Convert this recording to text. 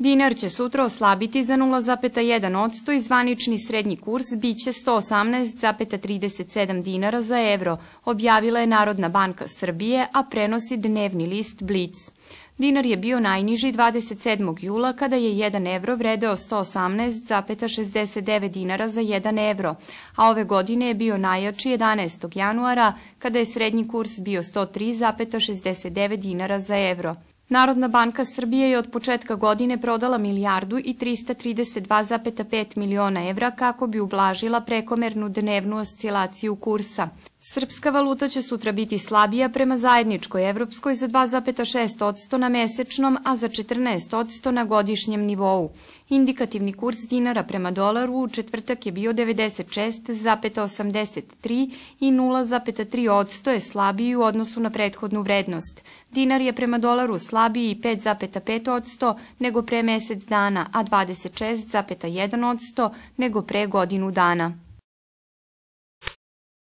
Dinar će sutra oslabiti za 0,1% i zvanični srednji kurs biće 118,37 dinara za evro, objavila je Narodna banka Srbije, a prenosi dnevni list Blitz. Dinar je bio najniži 27. jula kada je 1 evro vredeo 118,69 dinara za 1 evro, a ove godine je bio najjači 11. januara kada je srednji kurs bio 103,69 dinara za evro. Narodna banka Srbije je od početka godine prodala milijardu i 332,5 miliona evra kako bi ublažila prekomernu dnevnu oscilaciju kursa. Srpska valuta će sutra biti slabija prema zajedničkoj evropskoj za 2,6% na mesečnom, a za 14% na godišnjem nivou. Indikativni kurs dinara prema dolaru u četvrtak je bio 96,83 i 0,3% je slabiji u odnosu na prethodnu vrednost. Dinar je prema dolaru slabiji 5,5% nego pre mesec dana, a 26,1% nego pre godinu dana.